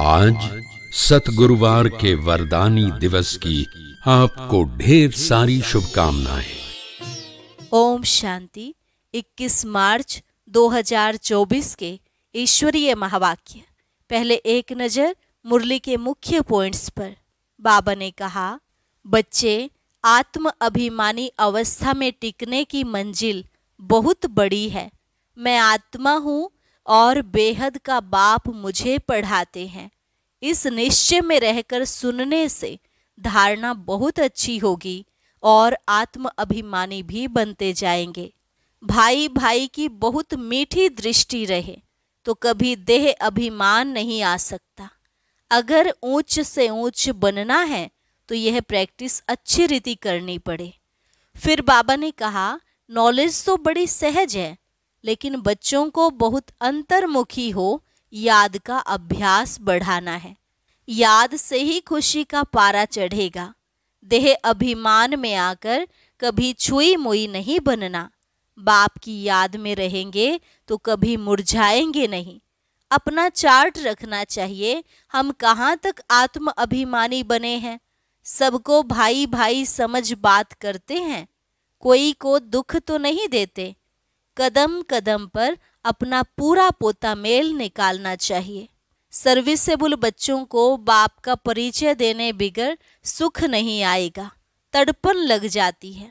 आज सतगुरुवार के वरदानी दिवस की आपको ढेर सारी शुभकामनाएं ओम शांति 21 मार्च 2024 के ईश्वरीय महावाक्य पहले एक नज़र मुरली के मुख्य पॉइंट्स पर बाबा ने कहा बच्चे आत्म अभिमानी अवस्था में टिकने की मंजिल बहुत बड़ी है मैं आत्मा हूँ और बेहद का बाप मुझे पढ़ाते हैं इस निश्चय में रहकर सुनने से धारणा बहुत अच्छी होगी और आत्म अभिमानी भी बनते जाएंगे भाई भाई की बहुत मीठी दृष्टि रहे तो कभी देह अभिमान नहीं आ सकता अगर ऊंच से ऊंच बनना है तो यह प्रैक्टिस अच्छी रीति करनी पड़े फिर बाबा ने कहा नॉलेज तो बड़ी सहज है लेकिन बच्चों को बहुत अंतर्मुखी हो याद का अभ्यास बढ़ाना है याद से ही खुशी का पारा चढ़ेगा देह अभिमान में आकर कभी छुई मुई नहीं बनना बाप की याद में रहेंगे तो कभी मुरझाएंगे नहीं अपना चार्ट रखना चाहिए हम कहाँ तक आत्म अभिमानी बने हैं सबको भाई भाई समझ बात करते हैं कोई को दुख तो नहीं देते कदम कदम पर अपना पूरा पोता मेल निकालना चाहिए सर्विसेबल बच्चों को बाप का परिचय देने बिगर सुख नहीं आएगा तड़पन लग जाती है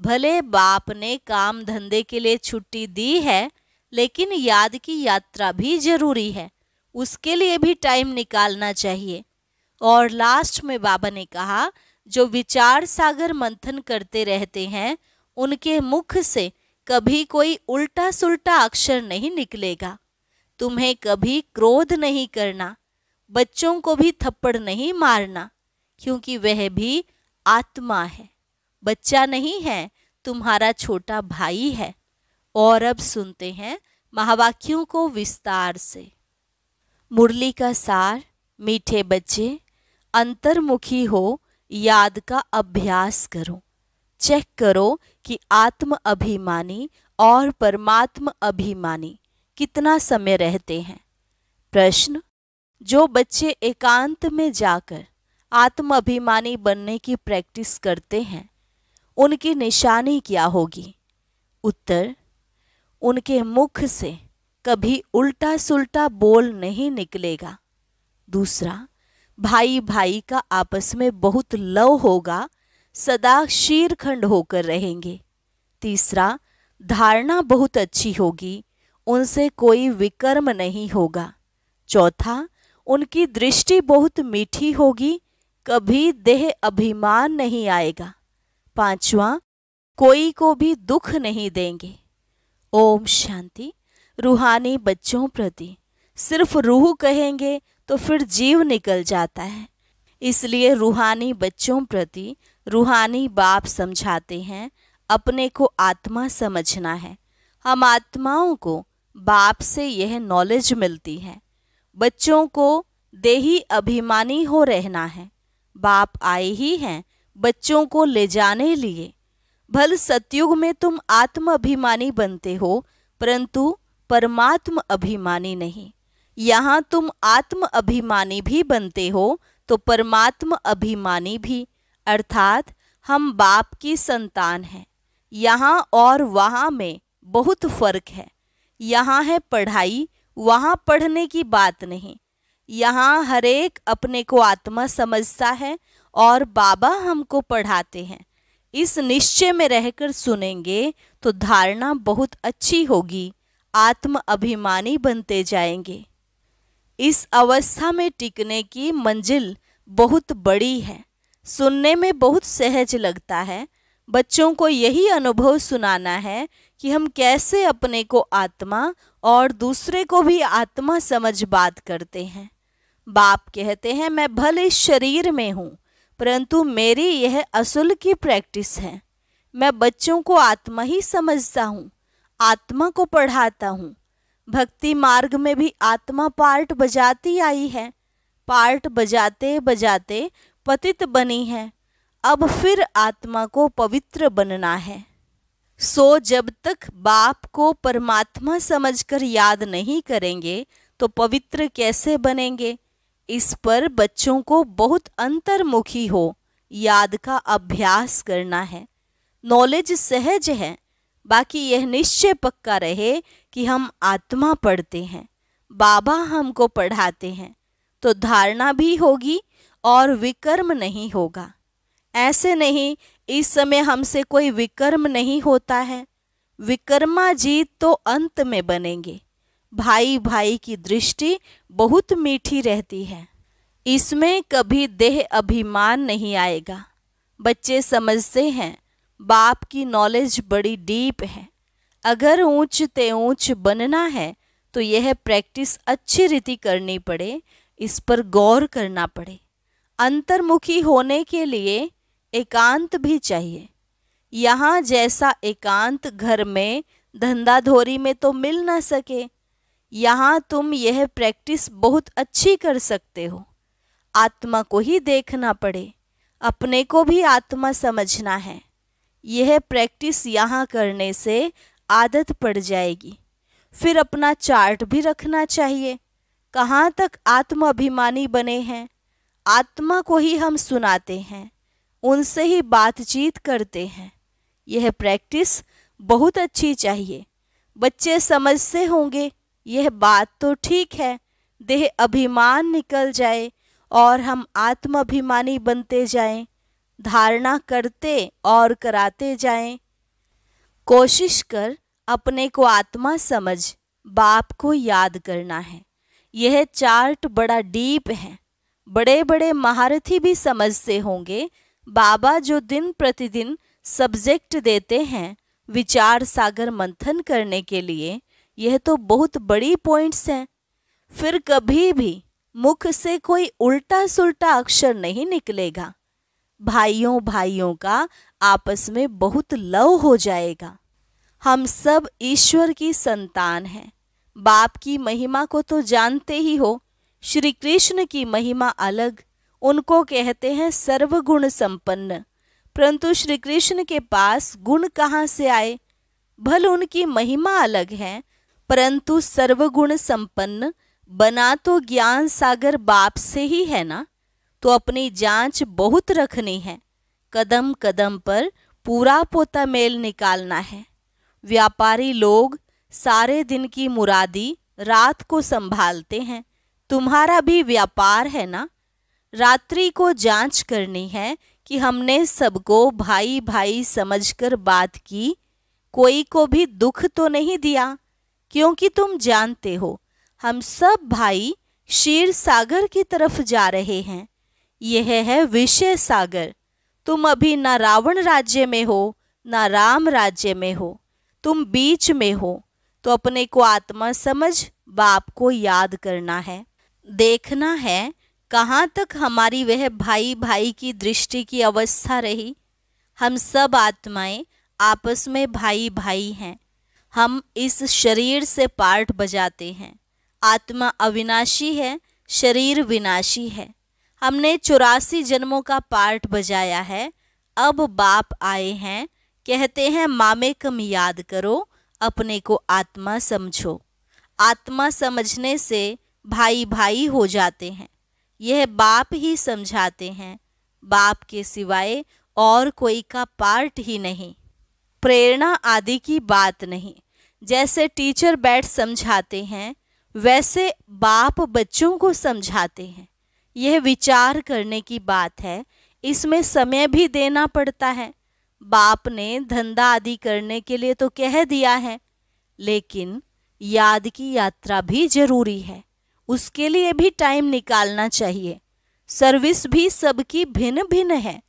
भले बाप ने काम धंधे के लिए छुट्टी दी है लेकिन याद की यात्रा भी जरूरी है उसके लिए भी टाइम निकालना चाहिए और लास्ट में बाबा ने कहा जो विचार सागर मंथन करते रहते हैं उनके मुख से कभी कोई उल्टा सुल्टा अक्षर नहीं निकलेगा तुम्हें कभी क्रोध नहीं करना बच्चों को भी थप्पड़ नहीं मारना क्योंकि वह भी आत्मा है बच्चा नहीं है तुम्हारा छोटा भाई है और अब सुनते हैं महावाक्यों को विस्तार से मुरली का सार मीठे बच्चे अंतर्मुखी हो याद का अभ्यास करो चेक करो कि आत्म अभिमानी और परमात्म अभिमानी कितना समय रहते हैं प्रश्न जो बच्चे एकांत में जाकर आत्म अभिमानी बनने की प्रैक्टिस करते हैं उनकी निशानी क्या होगी उत्तर उनके मुख से कभी उल्टा सुल्टा बोल नहीं निकलेगा दूसरा भाई भाई का आपस में बहुत लव होगा सदा शीरखंड होकर रहेंगे तीसरा धारणा बहुत अच्छी होगी उनसे कोई विकर्म नहीं होगा चौथा उनकी दृष्टि बहुत मीठी होगी कभी देह अभिमान नहीं आएगा पांचवा कोई को भी दुख नहीं देंगे ओम शांति रूहानी बच्चों प्रति सिर्फ रूह कहेंगे तो फिर जीव निकल जाता है इसलिए रूहानी बच्चों प्रति रूहानी बाप समझाते हैं अपने को आत्मा समझना है हम आत्माओं को बाप से यह नॉलेज मिलती है बच्चों को देही अभिमानी हो रहना है बाप आए ही हैं बच्चों को ले जाने लिए भल सतयुग में तुम आत्म अभिमानी बनते हो परंतु परमात्म अभिमानी नहीं यहाँ तुम आत्म अभिमानी भी बनते हो तो परमात्म अभिमानी भी अर्थात हम बाप की संतान हैं यहाँ और वहाँ में बहुत फर्क है यहाँ है पढ़ाई वहाँ पढ़ने की बात नहीं यहाँ हरेक अपने को आत्मा समझता है और बाबा हमको पढ़ाते हैं इस निश्चय में रहकर सुनेंगे तो धारणा बहुत अच्छी होगी आत्म अभिमानी बनते जाएंगे इस अवस्था में टिकने की मंजिल बहुत बड़ी है सुनने में बहुत सहज लगता है बच्चों को यही अनुभव सुनाना है कि हम कैसे अपने को आत्मा और दूसरे को भी आत्मा समझ बात करते हैं बाप कहते हैं मैं भले शरीर में हूँ परंतु मेरी यह असल की प्रैक्टिस है मैं बच्चों को आत्मा ही समझता हूँ आत्मा को पढ़ाता हूँ भक्ति मार्ग में भी आत्मा पार्ट बजाती आई है पार्ट बजाते बजाते पतित बनी है अब फिर आत्मा को पवित्र बनना है सो जब तक बाप को परमात्मा समझकर याद नहीं करेंगे तो पवित्र कैसे बनेंगे इस पर बच्चों को बहुत अंतर्मुखी हो याद का अभ्यास करना है नॉलेज सहज है बाकी यह निश्चय पक्का रहे कि हम आत्मा पढ़ते हैं बाबा हमको पढ़ाते हैं तो धारणा भी होगी और विकर्म नहीं होगा ऐसे नहीं इस समय हमसे कोई विकर्म नहीं होता है विकर्मा जी तो अंत में बनेंगे भाई भाई की दृष्टि बहुत मीठी रहती है इसमें कभी देह अभिमान नहीं आएगा बच्चे समझते हैं बाप की नॉलेज बड़ी डीप है अगर ऊंच ते ऊंच बनना है तो यह प्रैक्टिस अच्छी रीति करनी पड़े इस पर गौर करना पड़े अंतर्मुखी होने के लिए एकांत भी चाहिए यहाँ जैसा एकांत घर में धंधाधोरी में तो मिल ना सके यहाँ तुम यह प्रैक्टिस बहुत अच्छी कर सकते हो आत्मा को ही देखना पड़े अपने को भी आत्मा समझना है यह प्रैक्टिस यहाँ करने से आदत पड़ जाएगी फिर अपना चार्ट भी रखना चाहिए कहाँ तक आत्माभिमानी बने हैं आत्मा को ही हम सुनाते हैं उनसे ही बातचीत करते हैं यह प्रैक्टिस बहुत अच्छी चाहिए बच्चे समझते होंगे यह बात तो ठीक है देह अभिमान निकल जाए और हम आत्माभिमानी बनते जाएं, धारणा करते और कराते जाएं। कोशिश कर अपने को आत्मा समझ बाप को याद करना है यह चार्ट बड़ा डीप है बड़े बड़े महारथी भी समझते होंगे बाबा जो दिन प्रतिदिन सब्जेक्ट देते हैं विचार सागर मंथन करने के लिए यह तो बहुत बड़ी पॉइंट्स हैं फिर कभी भी मुख से कोई उल्टा सुल्टा अक्षर नहीं निकलेगा भाइयों भाइयों का आपस में बहुत लव हो जाएगा हम सब ईश्वर की संतान हैं बाप की महिमा को तो जानते ही हो श्री कृष्ण की महिमा अलग उनको कहते हैं सर्वगुण संपन्न परंतु श्री कृष्ण के पास गुण कहाँ से आए भल उनकी महिमा अलग है परंतु सर्वगुण संपन्न बना तो ज्ञान सागर बाप से ही है ना तो अपनी जांच बहुत रखनी है कदम कदम पर पूरा पोता मेल निकालना है व्यापारी लोग सारे दिन की मुरादी रात को संभालते हैं तुम्हारा भी व्यापार है ना रात्रि को जांच करनी है कि हमने सबको भाई भाई समझकर बात की कोई को भी दुख तो नहीं दिया क्योंकि तुम जानते हो हम सब भाई क्षीर सागर की तरफ जा रहे हैं यह है विषय सागर तुम अभी ना रावण राज्य में हो ना राम राज्य में हो तुम बीच में हो तो अपने को आत्मा समझ बाप को याद करना है देखना है कहाँ तक हमारी वह भाई भाई की दृष्टि की अवस्था रही हम सब आत्माएं आपस में भाई भाई हैं हम इस शरीर से पार्ट बजाते हैं आत्मा अविनाशी है शरीर विनाशी है हमने चौरासी जन्मों का पार्ट बजाया है अब बाप आए हैं कहते हैं मामे कम याद करो अपने को आत्मा समझो आत्मा समझने से भाई भाई हो जाते हैं यह बाप ही समझाते हैं बाप के सिवाय और कोई का पार्ट ही नहीं प्रेरणा आदि की बात नहीं जैसे टीचर बैठ समझाते हैं वैसे बाप बच्चों को समझाते हैं यह विचार करने की बात है इसमें समय भी देना पड़ता है बाप ने धंधा आदि करने के लिए तो कह दिया है लेकिन याद की यात्रा भी जरूरी है उसके लिए भी टाइम निकालना चाहिए सर्विस भी सबकी भिन्न भिन्न है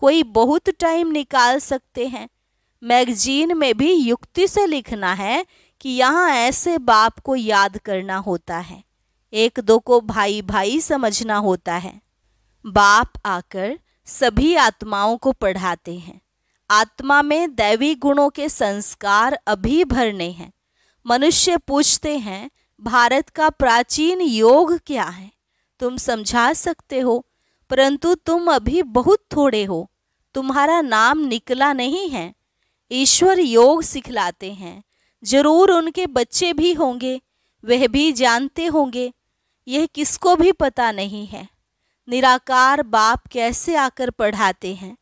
कोई बहुत टाइम निकाल सकते हैं मैगजीन में भी युक्ति से लिखना है कि यहाँ ऐसे बाप को याद करना होता है एक दो को भाई भाई समझना होता है बाप आकर सभी आत्माओं को पढ़ाते हैं आत्मा में दैवी गुणों के संस्कार अभी भरने हैं मनुष्य पूछते हैं भारत का प्राचीन योग क्या है तुम समझा सकते हो परंतु तुम अभी बहुत थोड़े हो तुम्हारा नाम निकला नहीं है ईश्वर योग सिखलाते हैं जरूर उनके बच्चे भी होंगे वह भी जानते होंगे यह किसको भी पता नहीं है निराकार बाप कैसे आकर पढ़ाते हैं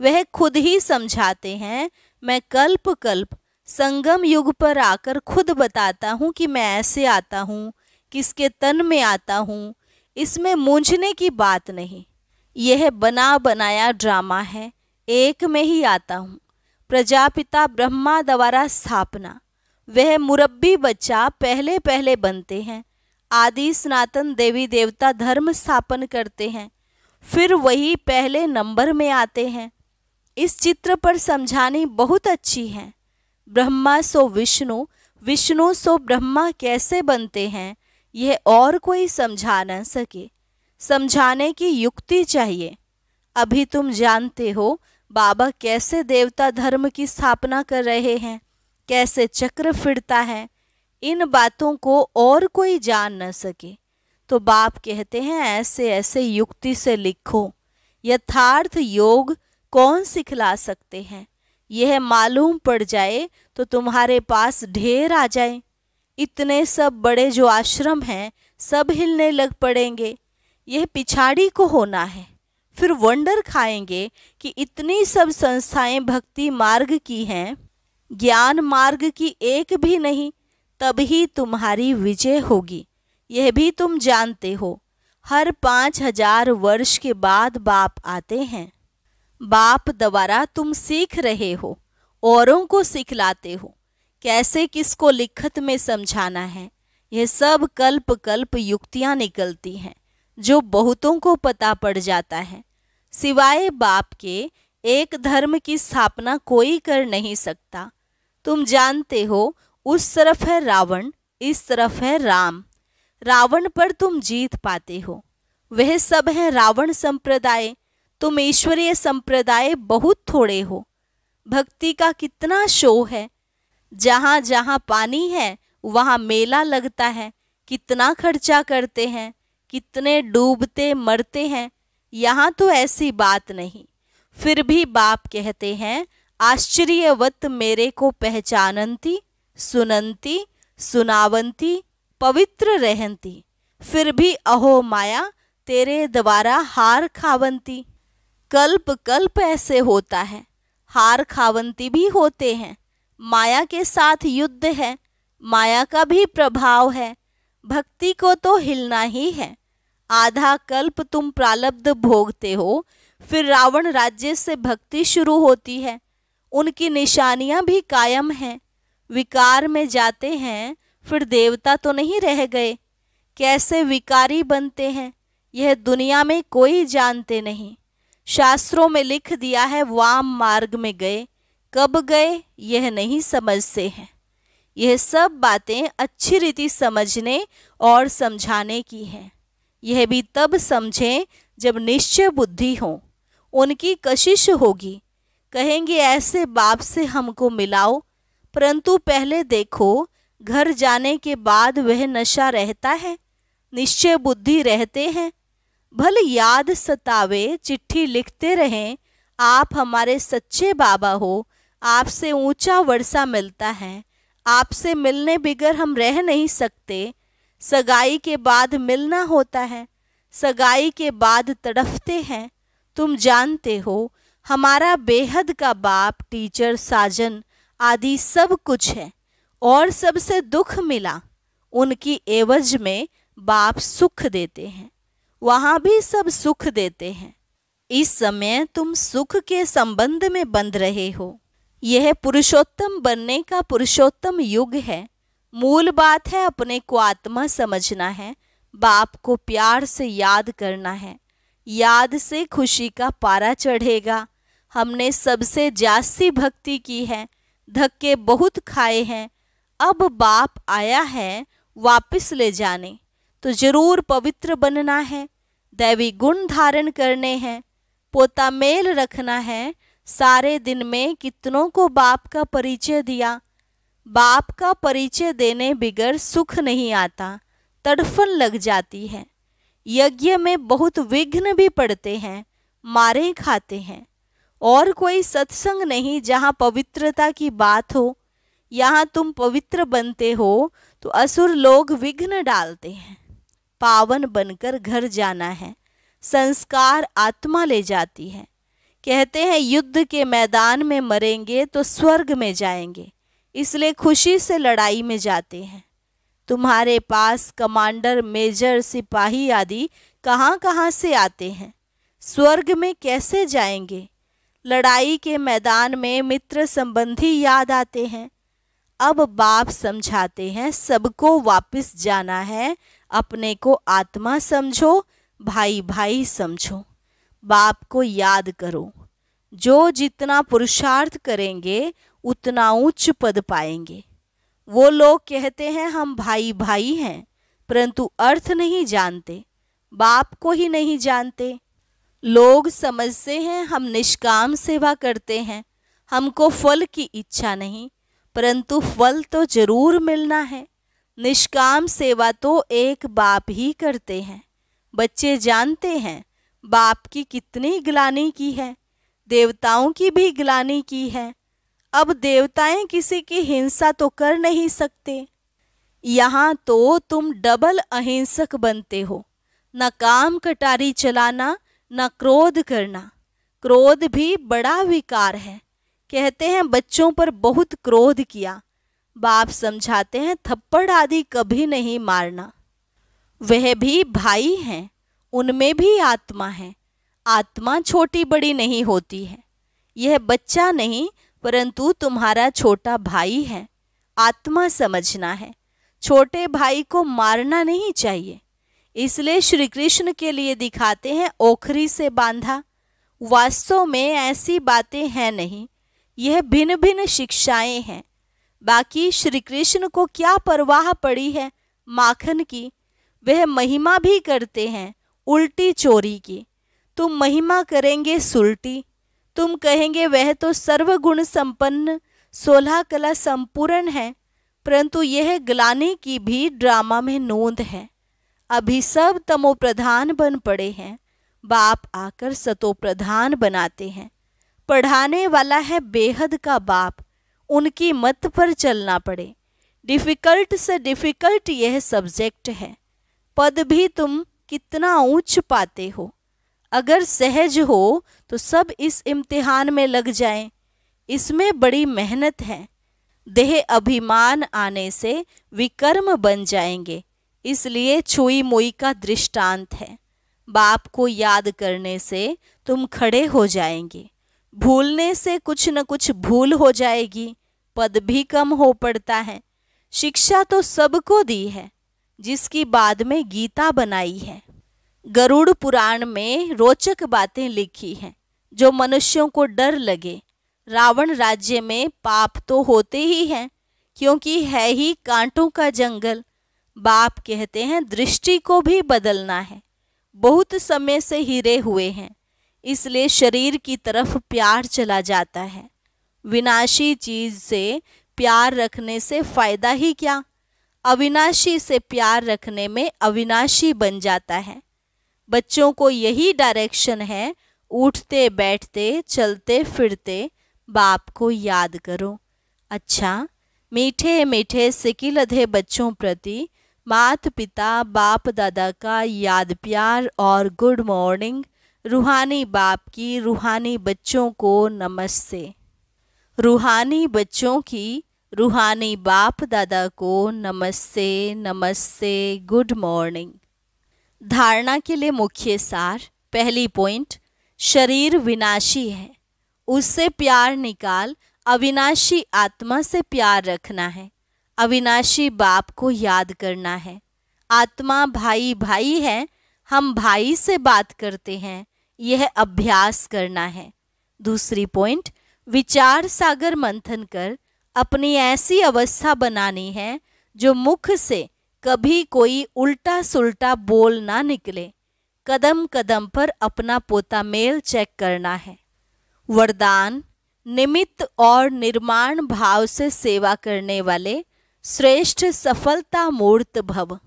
वह खुद ही समझाते हैं मैं कल्प कल्प संगम युग पर आकर खुद बताता हूँ कि मैं ऐसे आता हूँ किसके तन में आता हूँ इसमें मूंझने की बात नहीं यह बना बनाया ड्रामा है एक में ही आता हूँ प्रजापिता ब्रह्मा द्वारा स्थापना वह मुरब्बी बच्चा पहले पहले बनते हैं आदि सनातन देवी देवता धर्म स्थापन करते हैं फिर वही पहले नंबर में आते हैं इस चित्र पर समझानी बहुत अच्छी है ब्रह्मा सो विष्णु विष्णु सो ब्रह्मा कैसे बनते हैं यह और कोई समझा न सके समझाने की युक्ति चाहिए अभी तुम जानते हो बाबा कैसे देवता धर्म की स्थापना कर रहे हैं कैसे चक्र फिरता है इन बातों को और कोई जान न सके तो बाप कहते हैं ऐसे ऐसे युक्ति से लिखो यथार्थ योग कौन सिखला सकते हैं यह मालूम पड़ जाए तो तुम्हारे पास ढेर आ जाए इतने सब बड़े जो आश्रम हैं सब हिलने लग पड़ेंगे यह पिछाड़ी को होना है फिर वंडर खाएंगे कि इतनी सब संस्थाएं भक्ति मार्ग की हैं ज्ञान मार्ग की एक भी नहीं तभी तुम्हारी विजय होगी यह भी तुम जानते हो हर पाँच हजार वर्ष के बाद बाप आते हैं बाप द्वारा तुम सीख रहे हो औरों को सिखलाते हो कैसे किसको लिखत में समझाना है यह सब कल्प कल्प युक्तियाँ निकलती हैं जो बहुतों को पता पड़ जाता है सिवाय बाप के एक धर्म की स्थापना कोई कर नहीं सकता तुम जानते हो उस तरफ है रावण इस तरफ है राम रावण पर तुम जीत पाते हो वह सब है रावण संप्रदाय तुम ईश्वरीय संप्रदाय बहुत थोड़े हो भक्ति का कितना शो है जहाँ जहाँ पानी है वहाँ मेला लगता है कितना खर्चा करते हैं कितने डूबते मरते हैं यहाँ तो ऐसी बात नहीं फिर भी बाप कहते हैं आश्चर्यवत मेरे को पहचानती सुनंती सुनावंती पवित्र रहंती फिर भी अहो माया तेरे द्वारा हार खावंती कल्प कल्प ऐसे होता है हार खावंती भी होते हैं माया के साथ युद्ध है माया का भी प्रभाव है भक्ति को तो हिलना ही है आधा कल्प तुम प्रालब्ध भोगते हो फिर रावण राज्य से भक्ति शुरू होती है उनकी निशानियां भी कायम हैं विकार में जाते हैं फिर देवता तो नहीं रह गए कैसे विकारी बनते हैं यह दुनिया में कोई जानते नहीं शास्त्रों में लिख दिया है वाम मार्ग में गए कब गए यह नहीं समझते हैं यह सब बातें अच्छी रीति समझने और समझाने की हैं यह भी तब समझें जब निश्चय बुद्धि हो उनकी कशिश होगी कहेंगे ऐसे बाप से हमको मिलाओ परंतु पहले देखो घर जाने के बाद वह नशा रहता है निश्चय बुद्धि रहते हैं भल याद सतावे चिट्ठी लिखते रहें आप हमारे सच्चे बाबा हो आपसे ऊंचा वर्षा मिलता है आपसे मिलने बिगर हम रह नहीं सकते सगाई के बाद मिलना होता है सगाई के बाद तड़फते हैं तुम जानते हो हमारा बेहद का बाप टीचर साजन आदि सब कुछ है और सबसे दुख मिला उनकी एवज में बाप सुख देते हैं वहाँ भी सब सुख देते हैं इस समय तुम सुख के संबंध में बंध रहे हो यह पुरुषोत्तम बनने का पुरुषोत्तम युग है मूल बात है अपने को आत्मा समझना है बाप को प्यार से याद करना है याद से खुशी का पारा चढ़ेगा हमने सबसे जास्ती भक्ति की है धक्के बहुत खाए हैं अब बाप आया है वापस ले जाने तो जरूर पवित्र बनना है दैवी गुण धारण करने हैं पोता मेल रखना है सारे दिन में कितनों को बाप का परिचय दिया बाप का परिचय देने बिगर सुख नहीं आता तड़फन लग जाती है यज्ञ में बहुत विघ्न भी पड़ते हैं मारे खाते हैं और कोई सत्संग नहीं जहाँ पवित्रता की बात हो यहाँ तुम पवित्र बनते हो तो असुर लोग विघ्न डालते हैं पावन बनकर घर जाना है संस्कार आत्मा ले जाती है कहते हैं युद्ध के मैदान में मरेंगे तो स्वर्ग में जाएंगे इसलिए खुशी से लड़ाई में जाते हैं तुम्हारे पास कमांडर मेजर सिपाही आदि कहाँ कहाँ से आते हैं स्वर्ग में कैसे जाएंगे लड़ाई के मैदान में मित्र संबंधी याद आते हैं अब बाप समझाते हैं सबको वापस जाना है अपने को आत्मा समझो भाई भाई समझो बाप को याद करो जो जितना पुरुषार्थ करेंगे उतना उच्च पद पाएंगे वो लोग कहते हैं हम भाई भाई हैं परंतु अर्थ नहीं जानते बाप को ही नहीं जानते लोग समझते हैं हम निष्काम सेवा करते हैं हमको फल की इच्छा नहीं परंतु फल तो जरूर मिलना है निष्काम सेवा तो एक बाप ही करते हैं बच्चे जानते हैं बाप की कितनी ग्लानी की है देवताओं की भी ग्लानी की है अब देवताएं किसी की हिंसा तो कर नहीं सकते यहाँ तो तुम डबल अहिंसक बनते हो न काम कटारी चलाना न क्रोध करना क्रोध भी बड़ा विकार है कहते हैं बच्चों पर बहुत क्रोध किया बाप समझाते हैं थप्पड़ आदि कभी नहीं मारना वह भी भाई हैं उनमें भी आत्मा है आत्मा छोटी बड़ी नहीं होती है यह बच्चा नहीं परंतु तुम्हारा छोटा भाई है आत्मा समझना है छोटे भाई को मारना नहीं चाहिए इसलिए श्री कृष्ण के लिए दिखाते हैं ओखरी से बांधा वास्तव में ऐसी बातें हैं नहीं यह भिन्न भिन्न शिक्षाएं हैं बाकी श्री कृष्ण को क्या परवाह पड़ी है माखन की वह महिमा भी करते हैं उल्टी चोरी की तुम महिमा करेंगे सुलटी तुम कहेंगे वह तो सर्वगुण संपन्न सोलह कला संपूर्ण है परंतु यह ग्लाने की भी ड्रामा में नोंद है अभी सब तमो प्रधान बन पड़े हैं बाप आकर सतो प्रधान बनाते हैं पढ़ाने वाला है बेहद का बाप उनकी मत पर चलना पड़े डिफ़िकल्ट से डिफ़िकल्ट यह सब्जेक्ट है पद भी तुम कितना ऊंच पाते हो अगर सहज हो तो सब इस इम्तिहान में लग जाएं। इसमें बड़ी मेहनत है देह अभिमान आने से विकर्म बन जाएंगे इसलिए छुई मुई का दृष्टांत है बाप को याद करने से तुम खड़े हो जाएंगे भूलने से कुछ न कुछ भूल हो जाएगी पद भी कम हो पड़ता है शिक्षा तो सबको दी है जिसकी बाद में गीता बनाई है गरुड़ पुराण में रोचक बातें लिखी हैं जो मनुष्यों को डर लगे रावण राज्य में पाप तो होते ही हैं क्योंकि है ही कांटों का जंगल बाप कहते हैं दृष्टि को भी बदलना है बहुत समय से हिरे हुए हैं इसलिए शरीर की तरफ प्यार चला जाता है विनाशी चीज से प्यार रखने से फायदा ही क्या अविनाशी से प्यार रखने में अविनाशी बन जाता है बच्चों को यही डायरेक्शन है उठते बैठते चलते फिरते बाप को याद करो अच्छा मीठे मीठे सिकिलधे बच्चों प्रति मात पिता बाप दादा का याद प्यार और गुड मॉर्निंग रूहानी बाप की रूहानी बच्चों को नमस्ते रूहानी बच्चों की रूहानी बाप दादा को नमस्ते नमस्ते गुड मॉर्निंग धारणा के लिए मुख्य सार पहली पॉइंट शरीर विनाशी है उससे प्यार निकाल अविनाशी आत्मा से प्यार रखना है अविनाशी बाप को याद करना है आत्मा भाई भाई है हम भाई से बात करते हैं यह अभ्यास करना है दूसरी पॉइंट विचार सागर मंथन कर अपनी ऐसी अवस्था बनानी है जो मुख से कभी कोई उल्टा सुलटा बोल ना निकले कदम कदम पर अपना पोता मेल चेक करना है वरदान निमित्त और निर्माण भाव से सेवा करने वाले श्रेष्ठ सफलता मूर्त भव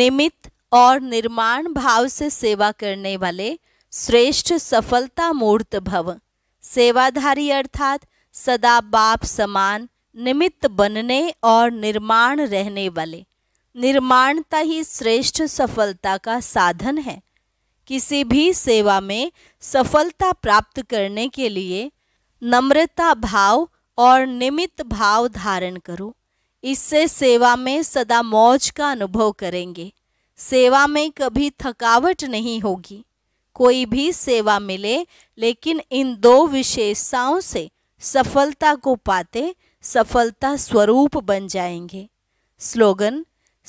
निमित्त और निर्माण भाव से सेवा करने वाले श्रेष्ठ सफलता मूर्त भव सेवाधारी अर्थात सदा बाप समान निमित्त बनने और निर्माण रहने वाले निर्माणता ही श्रेष्ठ सफलता का साधन है किसी भी सेवा में सफलता प्राप्त करने के लिए नम्रता भाव और निमित्त भाव धारण करो इससे सेवा में सदा मौज का अनुभव करेंगे सेवा में कभी थकावट नहीं होगी कोई भी सेवा मिले लेकिन इन दो विशेषताओं से सफलता को पाते सफलता स्वरूप बन जाएंगे स्लोगन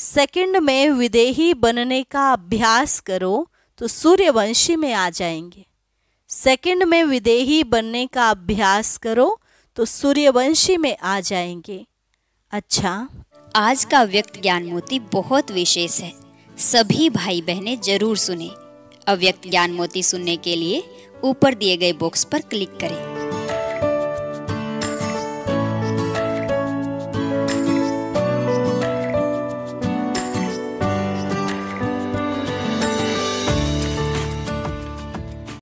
सेकंड में विदेही बनने का अभ्यास करो तो सूर्यवंशी में आ जाएंगे सेकंड में विदेही बनने का अभ्यास करो तो सूर्यवंशी में आ जाएंगे अच्छा आज का व्यक्त ज्ञान मोती बहुत विशेष है सभी भाई बहनें जरूर सुने अव्यक्त ज्ञान मोती सुनने के लिए ऊपर दिए गए बॉक्स पर क्लिक करें